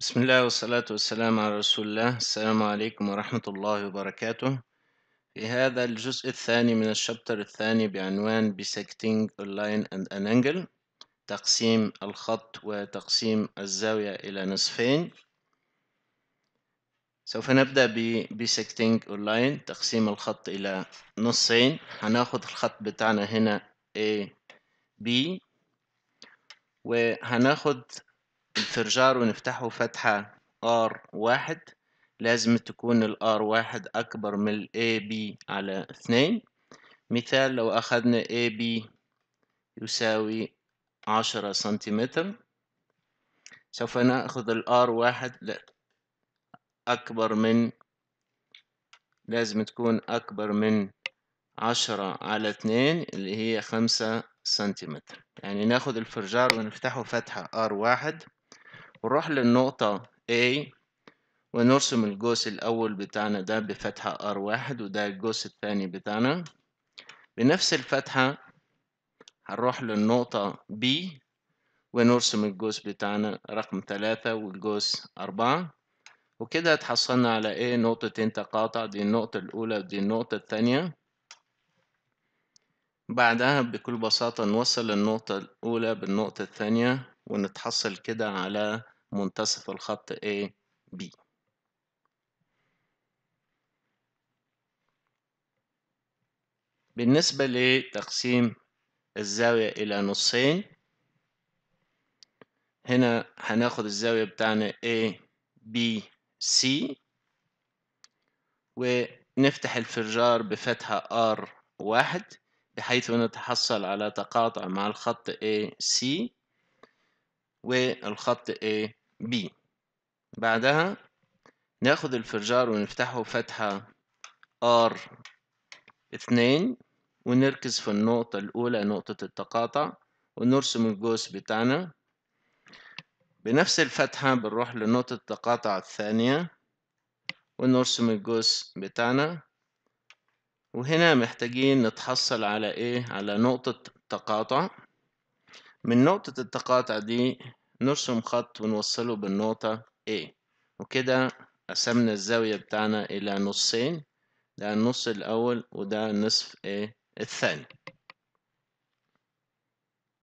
بسم الله والصلاة والسلام على رسول الله السلام عليكم ورحمة الله وبركاته في هذا الجزء الثاني من الشابتر الثاني بعنوان Bisecting a Line and an Angle تقسيم الخط وتقسيم الزاوية إلى نصفين سوف نبدأ ب Bisecting a Line تقسيم الخط إلى نصين هناخد الخط بتاعنا هنا A B وهناخد الفرجار ونفتحه فتحة ار واحد لازم تكون ال الار واحد أكبر من ال AB على اثنين مثال لو أخذنا AB يساوي عشرة سنتيمتر سوف نأخذ ال الار واحد أكبر من لازم تكون أكبر من عشرة على اثنين اللي هي خمسة سنتيمتر يعني ناخذ الفرجار ونفتحه فتحة ار واحد ونروح للنقطة A ونرسم الجوس الأول بتاعنا ده بفتحة R1 وده الجوس الثاني بتاعنا بنفس الفتحة هنروح للنقطة B ونرسم الجوس بتاعنا رقم ثلاثة والجوس أربعة وكده اتحصلنا على ايه نقطتين تقاطع دي النقطة الأولى ودي النقطة الثانية بعدها بكل بساطة نوصل النقطة الأولى بالنقطة الثانية ونتحصل كده على منتصف الخط A B بالنسبة لتقسيم الزاوية إلى نصين هنا هناخد الزاوية بتاعنا A B C ونفتح الفرجار بفتحة R واحد بحيث نتحصل على تقاطع مع الخط A C والخط A B بعدها ناخد الفرجار ونفتحه فتحة R R2 ونركز في النقطة الأولى نقطة التقاطع ونرسم الجوس بتاعنا بنفس الفتحة بنروح لنقطة التقاطع الثانية ونرسم الجوس بتاعنا وهنا محتاجين نتحصل على ايه على نقطة تقاطع من نقطة التقاطع دي نرسم خط ونوصله بالنقطة A وكده قسمنا الزاوية بتاعنا إلى نصين ده النص الأول وده نصف A الثاني